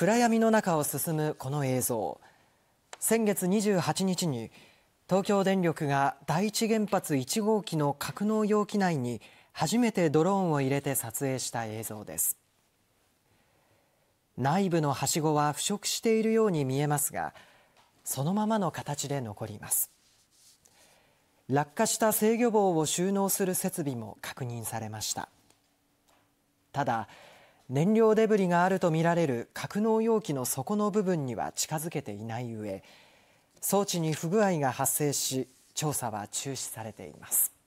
暗闇の中を進むこの映像先月28日に東京電力が第一原発1号機の格納容器内に初めてドローンを入れて撮影した映像です内部のはしごは腐食しているように見えますがそのままの形で残ります落下した制御棒を収納する設備も確認されましたただ燃料デブリがあるとみられる格納容器の底の部分には近づけていない上装置に不具合が発生し調査は中止されています。